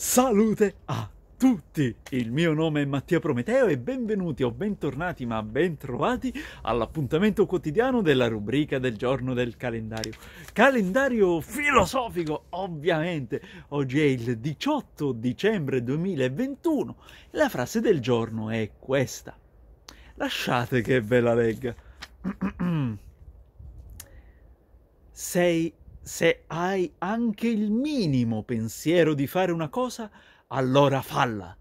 Salute a tutti! Il mio nome è Mattia Prometeo e benvenuti o bentornati ma bentrovati all'appuntamento quotidiano della rubrica del giorno del calendario. Calendario filosofico, ovviamente! Oggi è il 18 dicembre 2021 e la frase del giorno è questa. Lasciate che ve la legga. Sei se hai anche il minimo pensiero di fare una cosa, allora falla.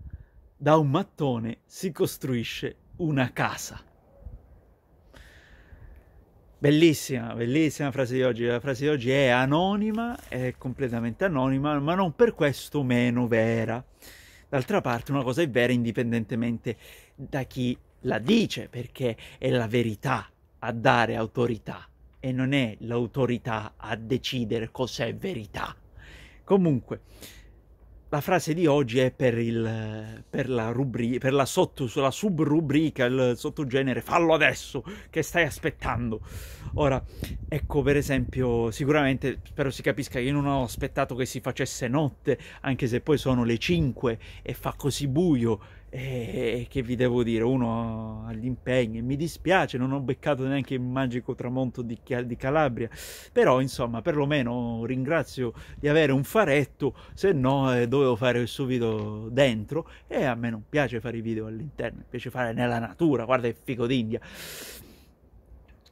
Da un mattone si costruisce una casa. Bellissima, bellissima frase di oggi. La frase di oggi è anonima, è completamente anonima, ma non per questo meno vera. D'altra parte una cosa è vera indipendentemente da chi la dice, perché è la verità a dare autorità e non è l'autorità a decidere cos'è verità. Comunque, la frase di oggi è per, il, per la, rubri- per la, sotto, la subrubrica, il sottogenere fallo adesso che stai aspettando. Ora, ecco per esempio, sicuramente spero si capisca che io non ho aspettato che si facesse notte, anche se poi sono le 5 e fa così buio e che vi devo dire, uno ha gli impegni. Mi dispiace, non ho beccato neanche il magico tramonto di, Calabria. Però, insomma, perlomeno ringrazio di avere un faretto, se no eh, dovevo fare questo video dentro. E a me non piace fare i video all'interno, mi piace fare nella natura. Guarda il figo d'India.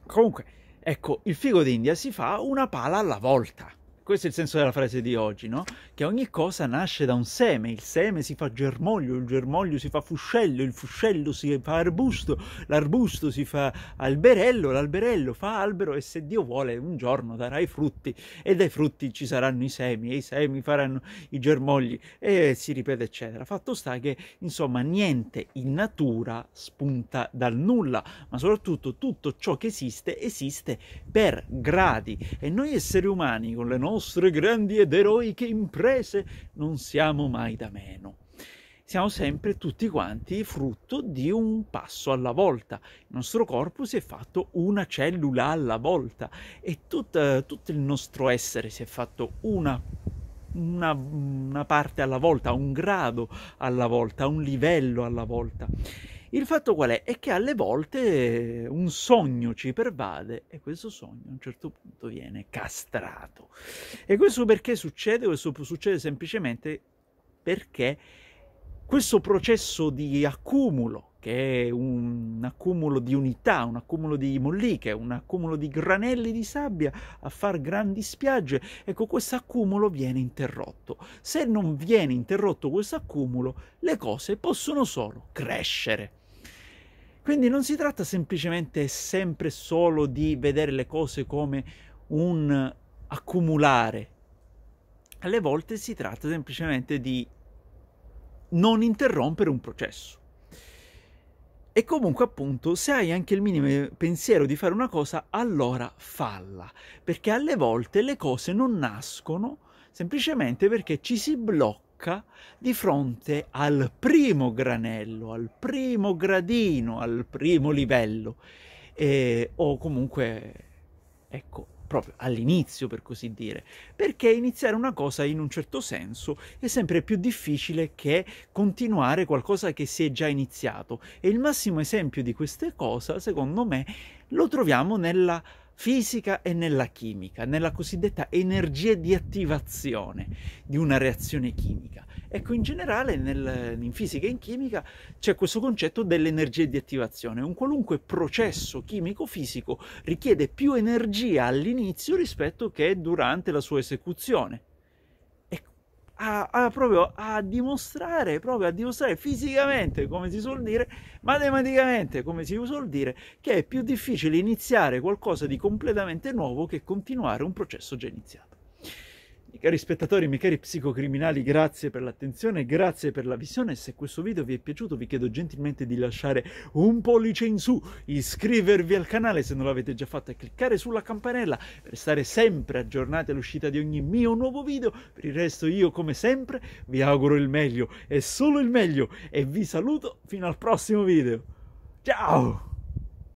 Comunque, ecco, il figo d'India si fa una pala alla volta. Questo è il senso della frase di oggi, no? Che ogni cosa nasce da un seme, il seme si fa germoglio, il germoglio si fa fuscello, il fuscello si fa arbusto, l'arbusto si fa alberello, l'alberello fa albero e se Dio vuole un giorno darà i frutti e dai frutti ci saranno i semi e i semi faranno i germogli e si ripete eccetera. Fatto sta che insomma niente in natura spunta dal nulla, ma soprattutto tutto ciò che esiste esiste per gradi e noi esseri umani con le nostre nostre grandi ed eroiche imprese non siamo mai da meno. Siamo sempre tutti quanti frutto di un passo alla volta. Il nostro corpo si è fatto una cellula alla volta e tutta, tutto il nostro essere si è fatto una una, una, parte alla volta, un grado alla volta, un livello alla volta. Il fatto qual è? È che alle volte eh, un sogno ci pervade e questo sogno a un certo punto viene castrato. E questo perché succede? Questo succede semplicemente perché questo processo di accumulo che è un accumulo di unità, un accumulo di molliche, un accumulo di granelli di sabbia a far grandi spiagge, ecco questo accumulo viene interrotto. Se non viene interrotto questo accumulo, le cose possono solo crescere. Quindi non si tratta semplicemente sempre solo di vedere le cose come un accumulare. Alle volte si tratta semplicemente di non interrompere un processo. E comunque appunto se hai anche il minimo pensiero di fare una cosa, allora falla, perché alle volte le cose non nascono semplicemente perché ci si blocca di fronte al primo granello, al primo gradino, al primo livello, e, o comunque Ecco, proprio all'inizio per così dire, perché iniziare una cosa in un certo senso è sempre più difficile che continuare qualcosa che si è già iniziato e il massimo esempio di questa cosa, secondo me, lo troviamo nella fisica e nella chimica, nella cosiddetta energia di attivazione di una reazione chimica. Ecco, in generale nel, in fisica e in chimica c'è questo concetto dell'energia di attivazione. Un qualunque processo chimico-fisico richiede più energia all'inizio rispetto che durante la sua esecuzione a, a, proprio a dimostrare, proprio a dimostrare fisicamente, come si suol dire, matematicamente, come si suol dire, che è più difficile iniziare qualcosa di completamente nuovo che continuare un processo già iniziato. I cari spettatori, miei cari psicocriminali, grazie per l'attenzione, grazie per la visione. Se questo video vi è piaciuto vi chiedo gentilmente di lasciare un pollice in su, iscrivervi al canale se non l'avete già fatto e cliccare sulla campanella per stare sempre aggiornati all'uscita di ogni mio nuovo video. Per il resto io come sempre vi auguro il meglio e solo il meglio e vi saluto fino al prossimo video. Ciao!